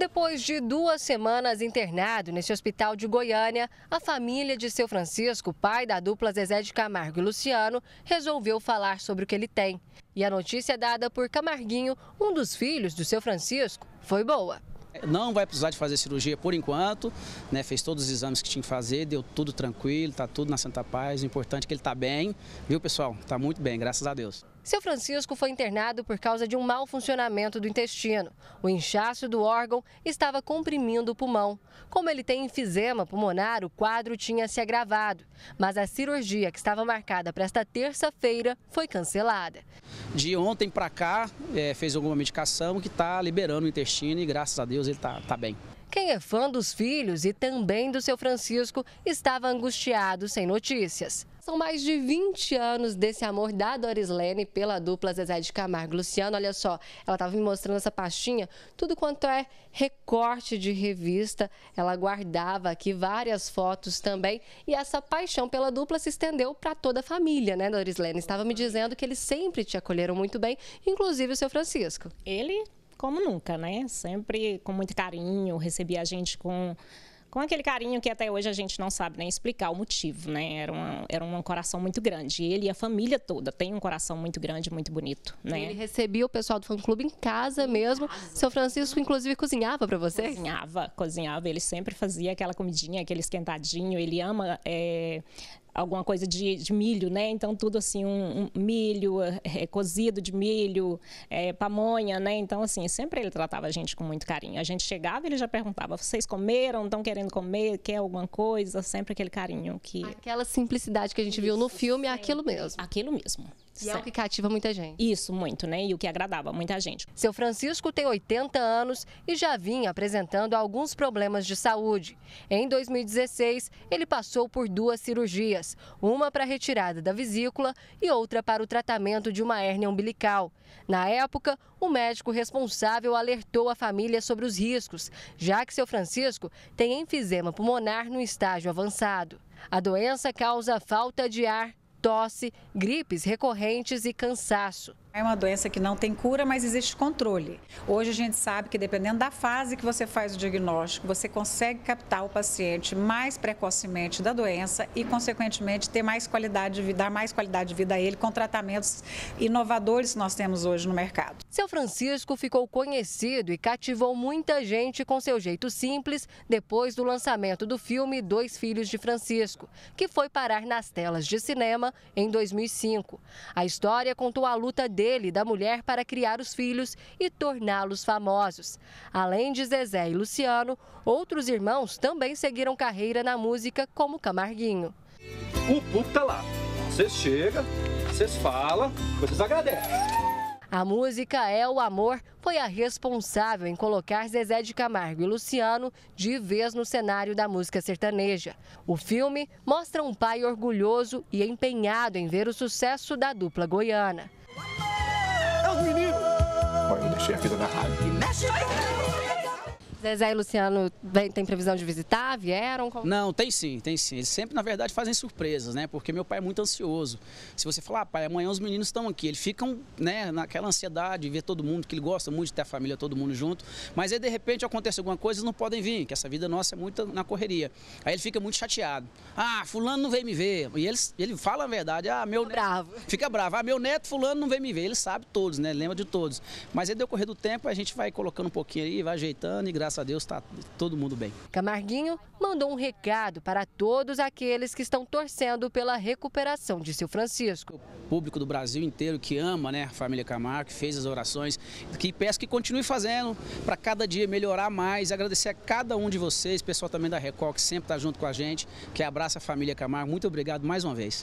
Depois de duas semanas internado nesse hospital de Goiânia, a família de seu Francisco, pai da dupla Zezé de Camargo e Luciano, resolveu falar sobre o que ele tem. E a notícia dada por Camarguinho, um dos filhos do seu Francisco, foi boa. Não vai precisar de fazer cirurgia por enquanto, né? Fez todos os exames que tinha que fazer, deu tudo tranquilo, está tudo na Santa Paz. O importante é que ele está bem, viu pessoal? Está muito bem, graças a Deus. Seu Francisco foi internado por causa de um mau funcionamento do intestino. O inchaço do órgão estava comprimindo o pulmão. Como ele tem enfisema pulmonar, o quadro tinha se agravado. Mas a cirurgia que estava marcada para esta terça-feira foi cancelada. De ontem para cá, é, fez alguma medicação que está liberando o intestino e graças a Deus ele está tá bem. Quem é fã dos filhos e também do seu Francisco estava angustiado sem notícias. São mais de 20 anos desse amor da Lene pela dupla Zezé de Camargo. Luciano, olha só, ela estava me mostrando essa pastinha, tudo quanto é recorte de revista. Ela guardava aqui várias fotos também. E essa paixão pela dupla se estendeu para toda a família, né, Lene? Estava me dizendo que eles sempre te acolheram muito bem, inclusive o seu Francisco. Ele como nunca, né? Sempre com muito carinho, recebia a gente com com aquele carinho que até hoje a gente não sabe nem explicar o motivo, né? Era, uma, era um coração muito grande. Ele e a família toda tem um coração muito grande, muito bonito, né? Ele recebia o pessoal do fã-clube em casa mesmo. Casa. Seu Francisco, inclusive, cozinhava para você? Cozinhava, cozinhava. Ele sempre fazia aquela comidinha, aquele esquentadinho. Ele ama é, alguma coisa de, de, milho, né? Então tudo assim, um, um milho, é, cozido de milho, é, pamonha, né? Então assim, sempre ele tratava a gente com muito carinho. A gente chegava, ele já perguntava: "Vocês comeram? Estão querendo comer? Quer alguma coisa?" Sempre aquele carinho que aquela simplicidade que a gente viu no filme, é aquilo mesmo. Aquilo mesmo. E certo. é o que cativa muita gente. Isso, muito, né? E o que agradava muita gente. Seu Francisco tem 80 anos e já vinha apresentando alguns problemas de saúde. Em 2016, ele passou por duas cirurgias, uma para a retirada da vesícula e outra para o tratamento de uma hérnia umbilical. Na época, o médico responsável alertou a família sobre os riscos, já que seu Francisco tem enfisema pulmonar no estágio avançado. A doença causa falta de ar tosse, gripes recorrentes e cansaço. É uma doença que não tem cura, mas existe controle. Hoje a gente sabe que dependendo da fase que você faz o diagnóstico, você consegue captar o paciente mais precocemente da doença e, consequentemente, ter mais qualidade de vida, dar mais qualidade de vida a ele com tratamentos inovadores que nós temos hoje no mercado. Seu Francisco ficou conhecido e cativou muita gente com seu jeito simples depois do lançamento do filme Dois Filhos de Francisco, que foi parar nas telas de cinema em 2005. A história contou a luta dele e da mulher para criar os filhos e torná-los famosos. Além de Zezé e Luciano, outros irmãos também seguiram carreira na música, como Camarguinho. O público tá lá. Vocês chegam, vocês falam, vocês agradecem. A música É o Amor foi a responsável em colocar Zezé de Camargo e Luciano de vez no cenário da música sertaneja. O filme mostra um pai orgulhoso e empenhado em ver o sucesso da dupla goiana. Help me, Neil! Heute der Chef wieder nach Zezé e Luciano vem, tem previsão de visitar? Vieram? Como... Não, tem sim, tem sim. Eles sempre, na verdade, fazem surpresas, né? Porque meu pai é muito ansioso. Se você falar, ah, pai, amanhã os meninos estão aqui, eles ficam né, naquela ansiedade, de ver todo mundo, que ele gosta muito de ter a família, todo mundo junto. Mas aí, de repente, acontece alguma coisa, eles não podem vir, que essa vida nossa é muito na correria. Aí ele fica muito chateado. Ah, fulano não veio me ver. E ele, ele fala a verdade. Ah, meu fica neto... bravo. Fica bravo. Ah, meu neto fulano não veio me ver. Ele sabe todos, né? Lembra de todos. Mas aí, decorrer do tempo, a gente vai colocando um pouquinho aí, vai ajeitando e graças graças a Deus está todo mundo bem. Camarguinho mandou um recado para todos aqueles que estão torcendo pela recuperação de seu Francisco. O público do Brasil inteiro que ama né, a família Camargo, que fez as orações, que peço que continue fazendo para cada dia melhorar mais. Agradecer a cada um de vocês, pessoal também da Record que sempre está junto com a gente, que abraça a família Camargo. Muito obrigado mais uma vez.